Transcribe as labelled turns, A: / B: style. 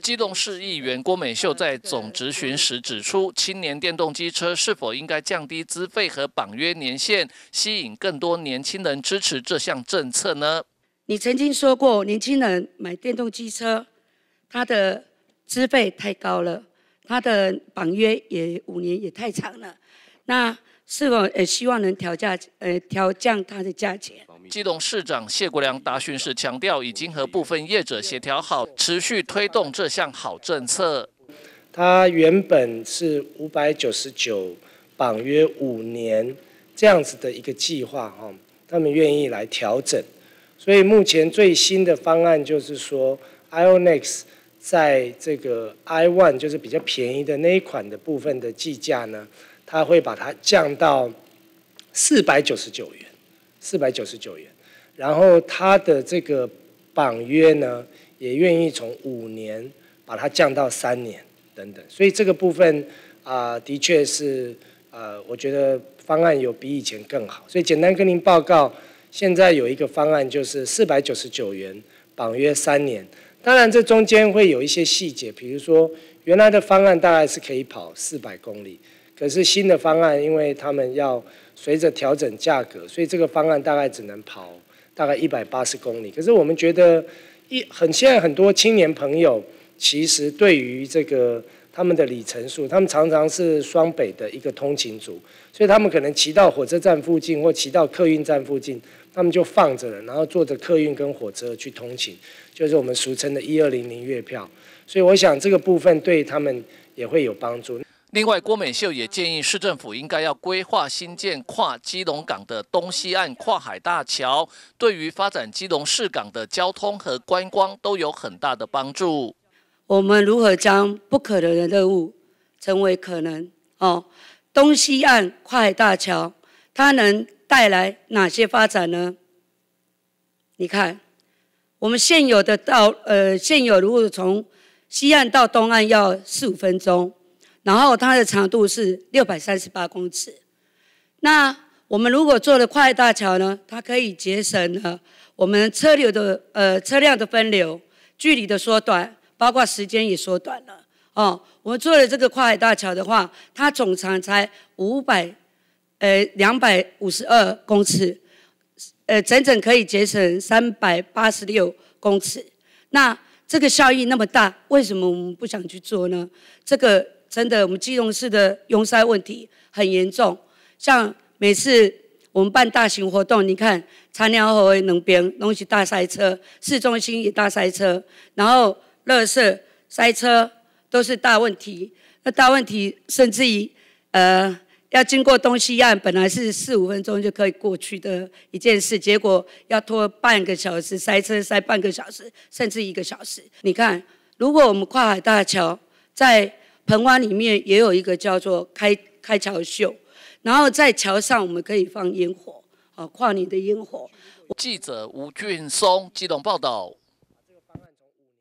A: 机动市议员郭美秀在总执询时指出，青年电动机车是否应该降低资费和绑约年限，吸引更多年轻人支持这项
B: 政策呢？你曾经说过，年轻人买电动机车，他的资费太高了，他的绑约也五年也太长了。那是否呃希望能调价呃调降他的价钱？基
A: 隆市长谢国良答询时强调，已经和部分业者协调好，持续推动这项好政策。
C: 他原本是五百九十九，绑约五年这样子的一个计划，哈，他们愿意来调整。所以目前最新的方案就是说，Ionex 在这个 iOne 就是比较便宜的那一款的部分的计价呢，他会把它降到四百九十九元。四百九十九元，然后它的这个绑约呢，也愿意从五年把它降到三年，等等。所以这个部分啊，的确是呃，我觉得方案有比以前更好。所以简单跟您报告，现在有一个方案就是四百九十九元绑约三年，当然这中间会有一些细节，比如说原来的方案大概是可以跑四百公里。可是新的方案，因为他们要随着调整价格，所以这个方案大概只能跑大概一百八十公里。可是我们觉得，一很现在很多青年朋友其实对于这个他们的里程数，他们常常是双北的一个通勤族，所以他们可能骑到火车站附近或骑到客运站附近，他们就放着了，然后坐着客运跟火车去通勤，就是我们俗称的“一二零零月票”。所以我想这个部分对他们也会有帮助。
A: 另外，郭美秀也建议市政府应该要规划兴建跨基隆港的东西岸跨海大桥，对于发展基隆市港的交通和观光都有很大的帮助。
B: 我们如何将不可能的任务成为可能？哦，东西岸跨海大桥它能带来哪些发展呢？你看，我们现有的到呃现有如果从西岸到东岸要四五分钟。然后它的长度是六百三十八公尺。那我们如果做了跨海大桥呢？它可以节省了我们车流的呃车辆的分流、距离的缩短，包括时间也缩短了。哦，我们做了这个跨海大桥的话，它总长才五百呃两百五十二公尺，呃整整可以节省三百八十六公尺。那这个效益那么大，为什么我们不想去做呢？这个。真的，我们基隆市的拥塞问题很严重。像每次我们办大型活动，你看，长年河濱能边东西大塞車，市中心也大塞車，然后乐色塞車都是大問題。那大問題甚至於，呃，要經過東西岸，本来是四五分鐘就可以過去的一件事，結果要拖半個小時塞車，塞半個小時甚至一個小時。你看，如果我們跨海大橋在城湾里面也有一个叫做开开桥秀，然后在桥上我们可以放烟火，啊跨年的烟火。记
A: 者吴俊松机动报道。